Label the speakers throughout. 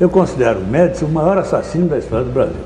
Speaker 1: Eu considero o Médici o maior assassino da história do Brasil.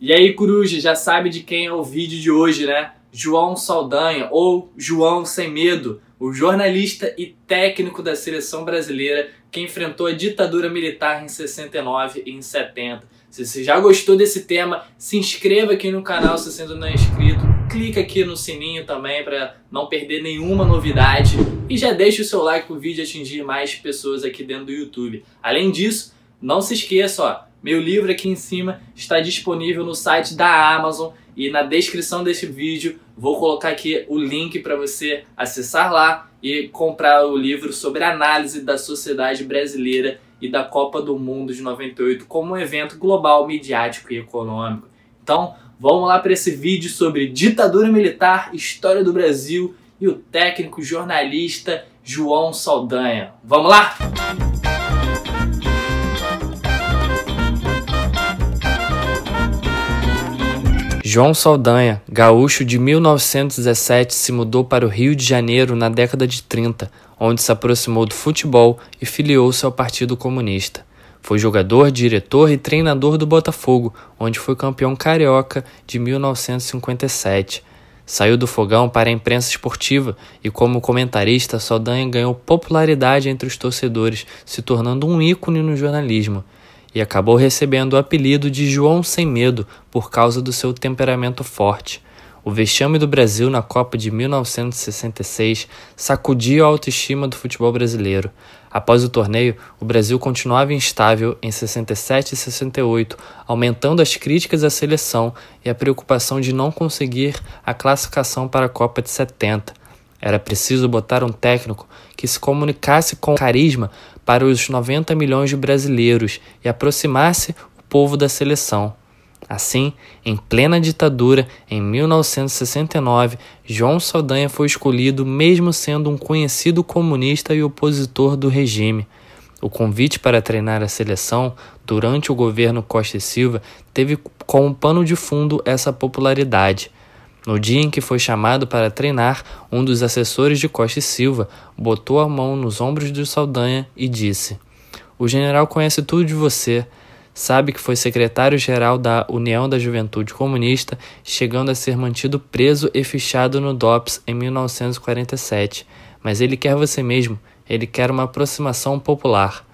Speaker 1: E aí, Coruja, já sabe de quem é o vídeo de hoje, né? João Saldanha, ou João Sem Medo, o jornalista e técnico da seleção brasileira que enfrentou a ditadura militar em 69 e em 70. Se você já gostou desse tema, se inscreva aqui no canal se você ainda não é inscrito, clica aqui no sininho também para não perder nenhuma novidade e já deixa o seu like para o vídeo atingir mais pessoas aqui dentro do YouTube. Além disso, não se esqueça, ó, meu livro aqui em cima está disponível no site da Amazon e na descrição desse vídeo vou colocar aqui o link para você acessar lá e comprar o livro sobre análise da sociedade brasileira e da Copa do Mundo de 98 como um evento global, midiático e econômico. Então, vamos lá para esse vídeo sobre ditadura militar, história do Brasil e o técnico jornalista João Saldanha. Vamos lá? Música João Saldanha, gaúcho de 1917, se mudou para o Rio de Janeiro na década de 30, onde se aproximou do futebol e filiou-se ao Partido Comunista. Foi jogador, diretor e treinador do Botafogo, onde foi campeão carioca de 1957. Saiu do fogão para a imprensa esportiva e, como comentarista, Saldanha ganhou popularidade entre os torcedores, se tornando um ícone no jornalismo e acabou recebendo o apelido de João Sem Medo por causa do seu temperamento forte. O vexame do Brasil na Copa de 1966 sacudiu a autoestima do futebol brasileiro. Após o torneio, o Brasil continuava instável em 67 e 68, aumentando as críticas à seleção e a preocupação de não conseguir a classificação para a Copa de 70. Era preciso botar um técnico que se comunicasse com carisma para os 90 milhões de brasileiros e aproximasse o povo da seleção. Assim, em plena ditadura, em 1969, João Saldanha foi escolhido mesmo sendo um conhecido comunista e opositor do regime. O convite para treinar a seleção durante o governo Costa e Silva teve como pano de fundo essa popularidade. No dia em que foi chamado para treinar, um dos assessores de Costa e Silva botou a mão nos ombros de Saldanha e disse: O general conhece tudo de você. Sabe que foi secretário-geral da União da Juventude Comunista, chegando a ser mantido preso e fichado no DOPS em 1947. Mas ele quer você mesmo, ele quer uma aproximação popular.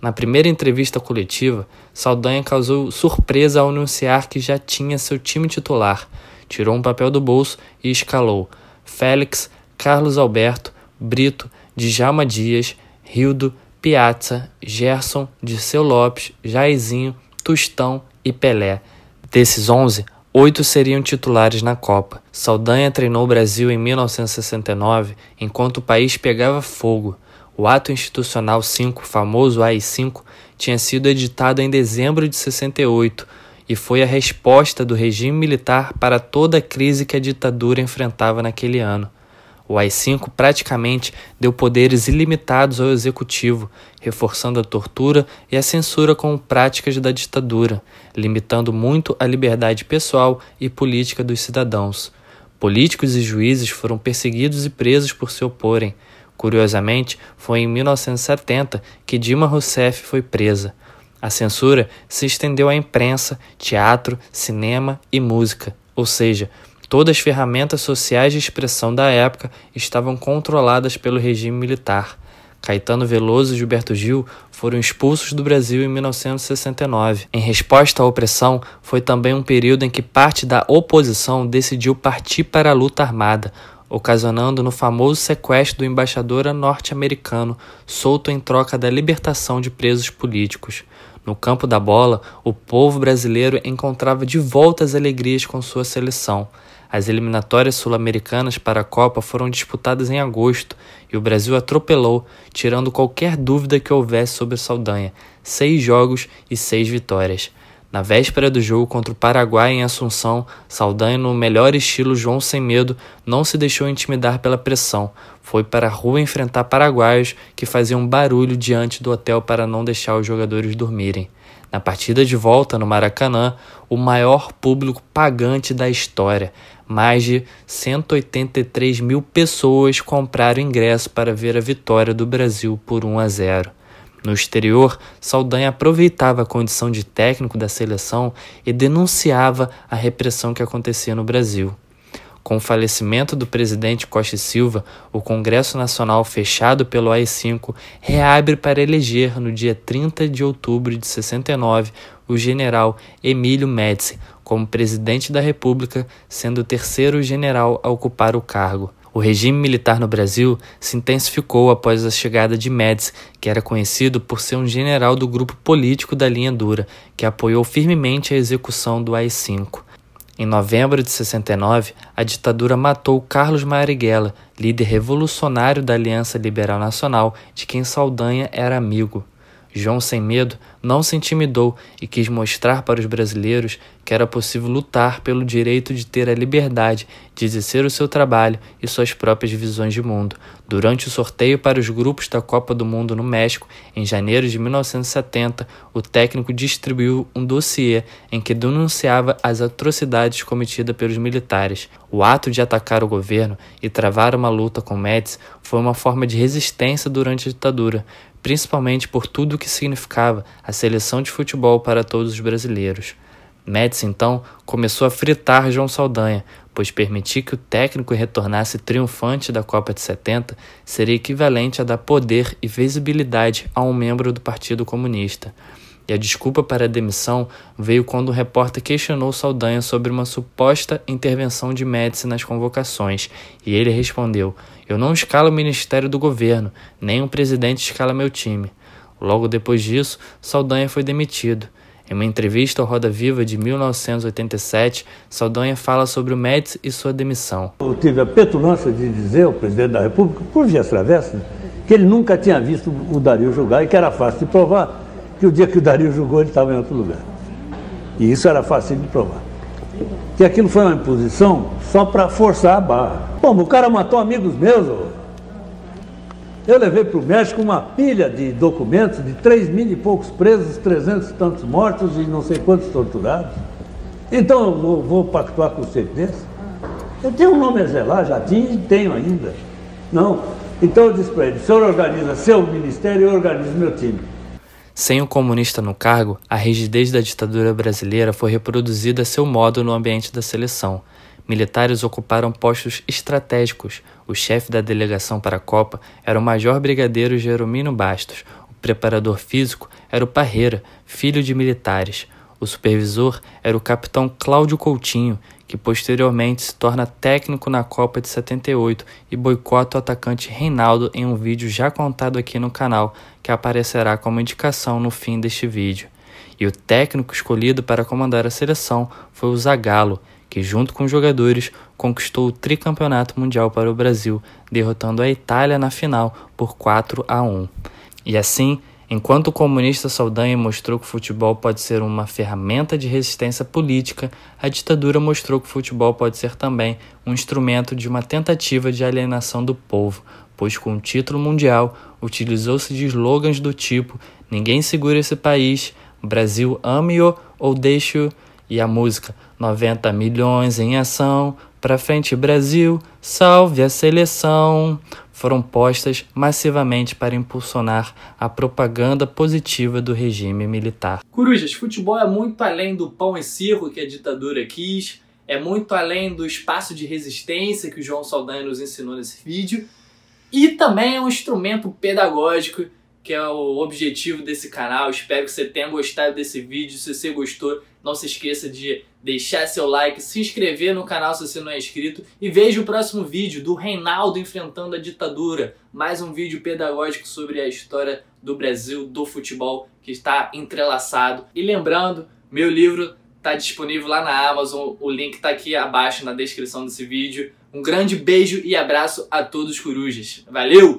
Speaker 1: Na primeira entrevista coletiva, Saldanha causou surpresa ao anunciar que já tinha seu time titular tirou um papel do bolso e escalou Félix, Carlos Alberto, Brito, Djalma Dias, Rildo, Piazza, Gerson, Dirceu Lopes, Jaizinho, Tustão e Pelé. Desses 11, oito seriam titulares na Copa. Saldanha treinou o Brasil em 1969, enquanto o país pegava fogo. O Ato Institucional 5, famoso AI-5, tinha sido editado em dezembro de 68, e foi a resposta do regime militar para toda a crise que a ditadura enfrentava naquele ano. O AI-5 praticamente deu poderes ilimitados ao executivo, reforçando a tortura e a censura como práticas da ditadura, limitando muito a liberdade pessoal e política dos cidadãos. Políticos e juízes foram perseguidos e presos por se oporem. Curiosamente, foi em 1970 que Dilma Rousseff foi presa. A censura se estendeu à imprensa, teatro, cinema e música, ou seja, todas as ferramentas sociais de expressão da época estavam controladas pelo regime militar. Caetano Veloso e Gilberto Gil foram expulsos do Brasil em 1969. Em resposta à opressão, foi também um período em que parte da oposição decidiu partir para a luta armada, ocasionando no famoso sequestro do embaixador norte-americano, solto em troca da libertação de presos políticos. No campo da bola, o povo brasileiro encontrava de volta as alegrias com sua seleção. As eliminatórias sul-americanas para a Copa foram disputadas em agosto e o Brasil atropelou, tirando qualquer dúvida que houvesse sobre Saldanha. Seis jogos e seis vitórias. Na véspera do jogo contra o Paraguai em Assunção, Saldanha, no melhor estilo João Sem Medo, não se deixou intimidar pela pressão. Foi para a rua enfrentar paraguaios que faziam barulho diante do hotel para não deixar os jogadores dormirem. Na partida de volta no Maracanã, o maior público pagante da história. Mais de 183 mil pessoas compraram ingresso para ver a vitória do Brasil por 1 a 0. No exterior, Saldanha aproveitava a condição de técnico da seleção e denunciava a repressão que acontecia no Brasil. Com o falecimento do presidente Costa e Silva, o Congresso Nacional, fechado pelo AI-5, reabre para eleger, no dia 30 de outubro de 69, o general Emílio Médici como presidente da República, sendo o terceiro general a ocupar o cargo. O regime militar no Brasil se intensificou após a chegada de Médici, que era conhecido por ser um general do grupo político da linha dura, que apoiou firmemente a execução do AI-5. Em novembro de 69, a ditadura matou Carlos Marighella, líder revolucionário da Aliança Liberal Nacional, de quem Saldanha era amigo. João Sem Medo não se intimidou e quis mostrar para os brasileiros que era possível lutar pelo direito de ter a liberdade de exercer o seu trabalho e suas próprias visões de mundo. Durante o sorteio para os grupos da Copa do Mundo no México, em janeiro de 1970, o técnico distribuiu um dossiê em que denunciava as atrocidades cometidas pelos militares. O ato de atacar o governo e travar uma luta com Médici foi uma forma de resistência durante a ditadura principalmente por tudo o que significava a seleção de futebol para todos os brasileiros. Médici, então, começou a fritar João Saldanha, pois permitir que o técnico retornasse triunfante da Copa de 70 seria equivalente a dar poder e visibilidade a um membro do Partido Comunista. E a desculpa para a demissão veio quando o repórter questionou Saldanha sobre uma suposta intervenção de Médici nas convocações, e ele respondeu: Eu não escalo o Ministério do Governo, nem o presidente escala meu time. Logo depois disso, Saldanha foi demitido. Em uma entrevista ao Roda Viva de 1987, Saldanha fala sobre o Médici e sua demissão. Eu tive a petulância de dizer ao presidente da República, por via travessa que ele nunca tinha visto o Dario jogar e que era fácil de provar que o dia que o Dario julgou ele estava em outro lugar. E isso era fácil de provar. E aquilo foi uma imposição só para forçar a barra. Bom, o cara matou amigos meus. Eu levei para o México uma pilha de documentos de 3 mil e poucos presos, 300 e tantos mortos e não sei quantos torturados. Então eu vou, vou pactuar com o desse? Eu tenho um nome a zelar, já tinha e tenho ainda. Não. Então eu disse para ele, o senhor organiza seu ministério, eu organizo meu time. Sem o comunista no cargo, a rigidez da ditadura brasileira foi reproduzida a seu modo no ambiente da seleção. Militares ocuparam postos estratégicos. O chefe da delegação para a Copa era o Major Brigadeiro Jeromino Bastos. O preparador físico era o Parreira, filho de militares. O supervisor era o capitão Cláudio Coutinho, que posteriormente se torna técnico na Copa de 78 e boicota o atacante Reinaldo em um vídeo já contado aqui no canal, que aparecerá como indicação no fim deste vídeo. E o técnico escolhido para comandar a seleção foi o Zagallo, que junto com os jogadores conquistou o tricampeonato mundial para o Brasil, derrotando a Itália na final por 4 a 1. E assim, Enquanto o comunista Saldanha mostrou que o futebol pode ser uma ferramenta de resistência política, a ditadura mostrou que o futebol pode ser também um instrumento de uma tentativa de alienação do povo, pois com o título mundial utilizou-se de slogans do tipo Ninguém segura esse país, Brasil ame-o ou deixe-o, e a música 90 milhões em ação, pra frente Brasil, salve a seleção foram postas massivamente para impulsionar a propaganda positiva do regime militar. Corujas, futebol é muito além do pão e circo que a ditadura quis, é muito além do espaço de resistência que o João Saldanha nos ensinou nesse vídeo, e também é um instrumento pedagógico que é o objetivo desse canal. Espero que você tenha gostado desse vídeo. Se você gostou, não se esqueça de deixar seu like, se inscrever no canal se você não é inscrito e veja o próximo vídeo do Reinaldo enfrentando a ditadura, mais um vídeo pedagógico sobre a história do Brasil do futebol que está entrelaçado. E lembrando, meu livro está disponível lá na Amazon, o link está aqui abaixo na descrição desse vídeo. Um grande beijo e abraço a todos os corujas. Valeu!